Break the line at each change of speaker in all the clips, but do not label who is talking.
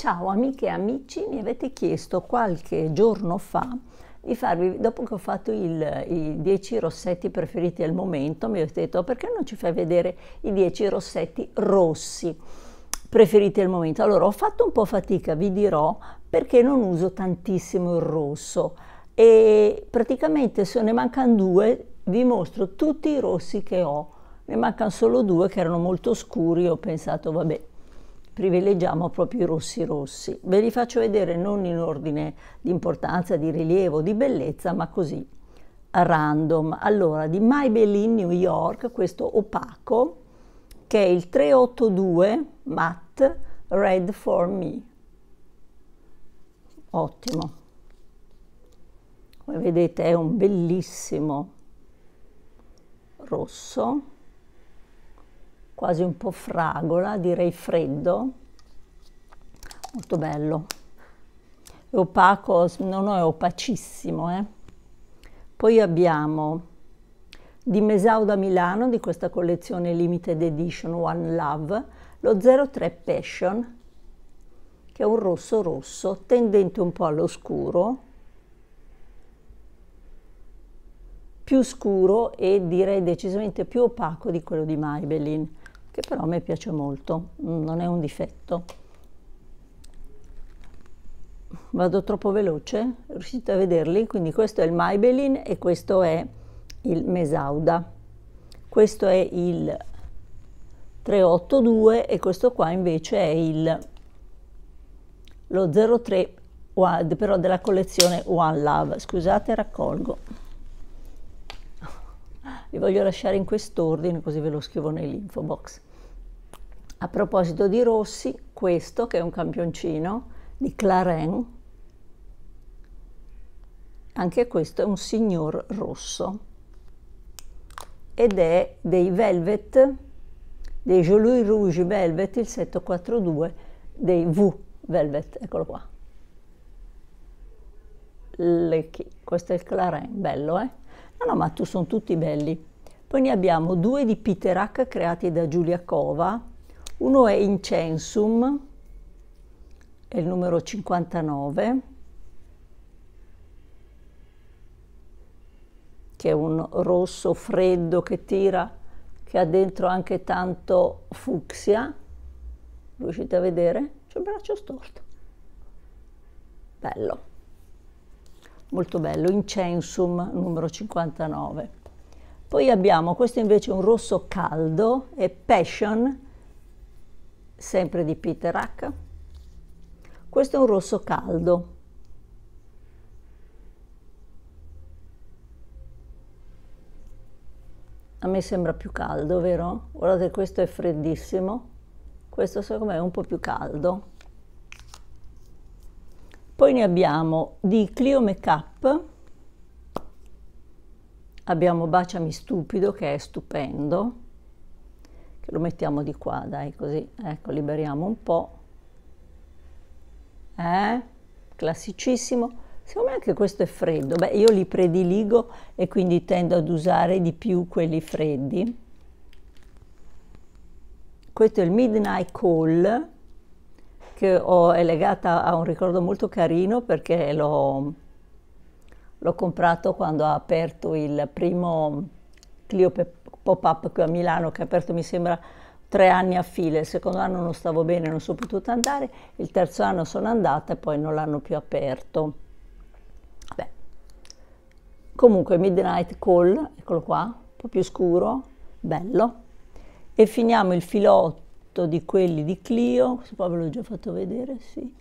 Ciao amiche e amici, mi avete chiesto qualche giorno fa di farvi, dopo che ho fatto il, i 10 rossetti preferiti al momento, mi avete detto oh, perché non ci fai vedere i 10 rossetti rossi preferiti al momento? Allora ho fatto un po' fatica, vi dirò, perché non uso tantissimo il rosso e praticamente se ne mancano due vi mostro tutti i rossi che ho, ne mancano solo due che erano molto scuri, ho pensato vabbè privilegiamo proprio i rossi rossi. Ve li faccio vedere non in ordine di importanza, di rilievo, di bellezza, ma così, a random. Allora, di Maybelline New York, questo opaco, che è il 382 Matte Red For Me. Ottimo. Come vedete è un bellissimo rosso quasi un po' fragola, direi freddo, molto bello. È opaco, non è opacissimo. Eh? Poi abbiamo di Mesau da Milano, di questa collezione Limited Edition One Love, lo 03 Passion, che è un rosso rosso, tendente un po' allo scuro, più scuro e direi decisamente più opaco di quello di Maybelline che però a me piace molto, mm, non è un difetto. Vado troppo veloce, riuscite a vederli? Quindi questo è il Maybelline e questo è il Mesauda. Questo è il 382 e questo qua invece è il lo 03 però della collezione One Love. Scusate, raccolgo. Li voglio lasciare in quest'ordine così ve lo scrivo nell'info box. A proposito di rossi, questo che è un campioncino di Claren, anche questo è un signor rosso ed è dei Velvet, dei Jolui Rouge Velvet, il 742 dei V Velvet, eccolo qua. Lecchi. Questo è il Claren, bello eh? No, no, ma tu sono tutti belli. Poi ne abbiamo due di Peterac creati da Giulia Cova, uno è Incensum, è il numero 59, che è un rosso freddo che tira, che ha dentro anche tanto fucsia. Riuscite a vedere? C'è il braccio storto. Bello, molto bello, Incensum numero 59. Poi abbiamo questo invece è un rosso caldo, è Passion sempre di Peter Questo è un rosso caldo. A me sembra più caldo, vero? Guardate, questo è freddissimo. Questo secondo me è un po' più caldo. Poi ne abbiamo di Clio Makeup. Abbiamo Baciami Stupido, che è stupendo che lo mettiamo di qua, dai, così, ecco, liberiamo un po'. Eh? Classicissimo. Secondo me anche questo è freddo. Beh, io li prediligo e quindi tendo ad usare di più quelli freddi. Questo è il Midnight Call, che ho, è legata a un ricordo molto carino perché l'ho, l'ho comprato quando ha aperto il primo Clio Pe- pop-up qui a Milano che ha aperto mi sembra tre anni a fila, il secondo anno non stavo bene, non sono potuta andare, il terzo anno sono andata e poi non l'hanno più aperto. Beh. Comunque Midnight Call, eccolo qua, un po' più scuro, bello. E finiamo il filotto di quelli di Clio, questo qua ve l'ho già fatto vedere, sì.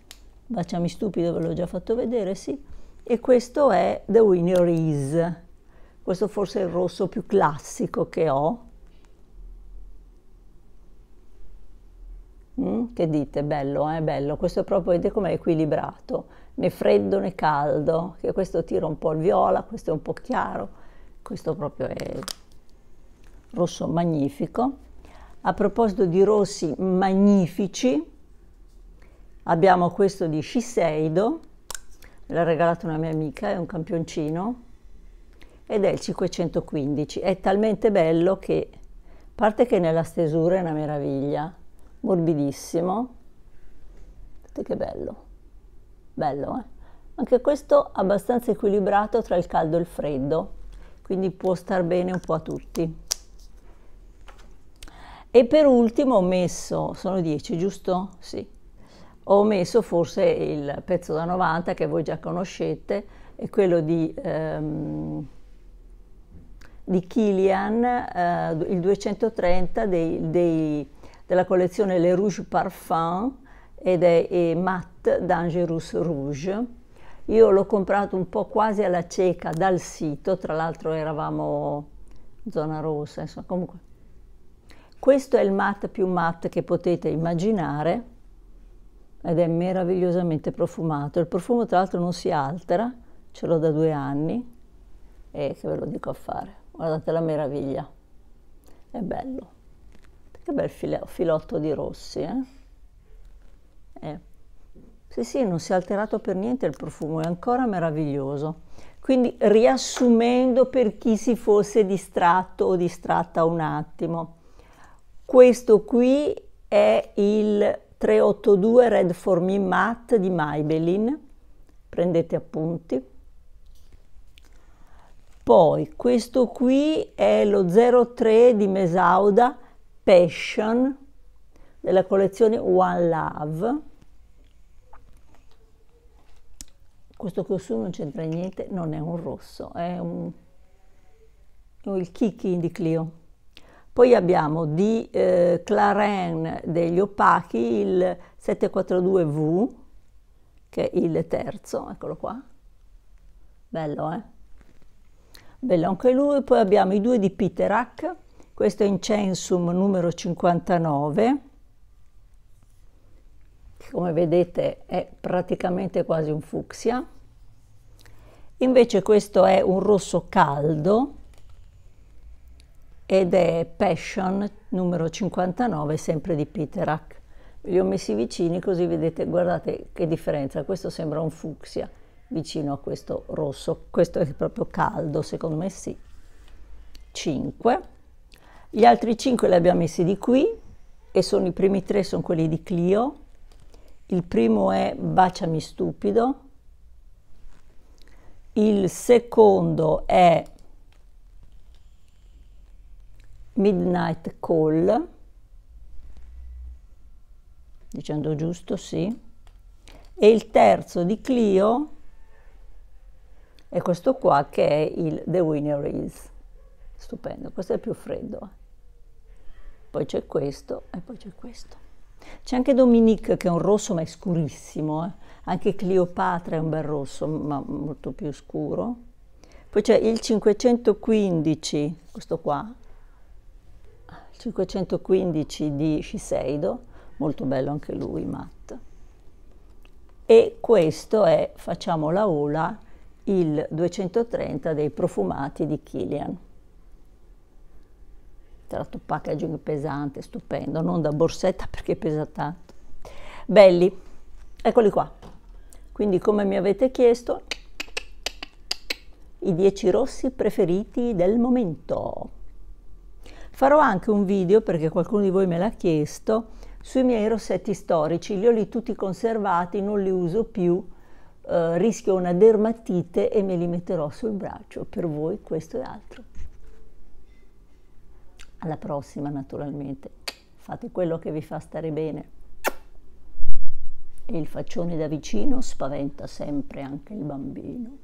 Baciami stupido, ve l'ho già fatto vedere, sì. E questo è The Winner Is, questo forse è il rosso più classico che ho. Mm? Che dite? Bello, eh? Bello. Questo è proprio, vedete com'è equilibrato, né freddo né caldo, che questo tira un po' il viola, questo è un po' chiaro, questo proprio è rosso magnifico. A proposito di rossi magnifici, abbiamo questo di Shiseido, me l'ha regalato una mia amica, è un campioncino, ed è il 515. È talmente bello che, a parte che nella stesura è una meraviglia, morbidissimo, Guardate che bello, bello eh? Anche questo abbastanza equilibrato tra il caldo e il freddo, quindi può star bene un po' a tutti. E per ultimo ho messo, sono 10 giusto? Sì. Ho messo forse il pezzo da 90 che voi già conoscete, è quello di... Ehm, di Killian, eh, il 230 dei, dei, della collezione Le Rouge Parfum ed è, è Matte d'Angerous Rouge. Io l'ho comprato un po' quasi alla cieca dal sito, tra l'altro eravamo in zona rossa, insomma, comunque. Questo è il matte più matte che potete immaginare ed è meravigliosamente profumato. Il profumo tra l'altro non si altera, ce l'ho da due anni e che ve lo dico a fare guardate la meraviglia, è bello. Che bel filotto di rossi, eh? eh? Sì, sì, non si è alterato per niente il profumo, è ancora meraviglioso. Quindi riassumendo per chi si fosse distratto o distratta un attimo, questo qui è il 382 Red For Me Matte di Maybelline, prendete appunti. Poi questo qui è lo 03 di Mesauda Passion della collezione One Love. Questo che su non c'entra niente, non è un rosso, è un, il Kiki di Clio. Poi abbiamo di eh, Claren degli opachi il 742V, che è il terzo, eccolo qua. Bello, eh? bello anche lui. Poi abbiamo i due di Piterac, questo è Incensum numero 59, come vedete è praticamente quasi un fucsia. Invece questo è un rosso caldo ed è Passion numero 59, sempre di Piterac. Li ho messi vicini così vedete, guardate che differenza, questo sembra un fucsia vicino a questo rosso. Questo è proprio caldo, secondo me sì. 5. Gli altri 5 li abbiamo messi di qui e sono i primi tre sono quelli di Clio. Il primo è Baciami stupido. Il secondo è Midnight Call. Dicendo giusto, sì. E il terzo di Clio e questo qua che è il The Winner Is. Stupendo, questo è più freddo. Poi c'è questo e poi c'è questo. C'è anche Dominique che è un rosso ma è scurissimo, eh. anche Cleopatra è un bel rosso ma molto più scuro. Poi c'è il 515, questo qua, 515 di Shiseido, molto bello anche lui, matte. E questo è Facciamo la ola il 230 dei profumati di Killian. Tra l'altro packaging pesante, stupendo, non da borsetta perché pesa tanto. Belli, eccoli qua. Quindi come mi avete chiesto, i 10 rossi preferiti del momento. Farò anche un video, perché qualcuno di voi me l'ha chiesto, sui miei rossetti storici. Li ho lì tutti conservati, non li uso più, eh, rischio una dermatite e me li metterò sul braccio. Per voi questo e altro. Alla prossima naturalmente. Fate quello che vi fa stare bene. E il faccione da vicino spaventa sempre anche il bambino.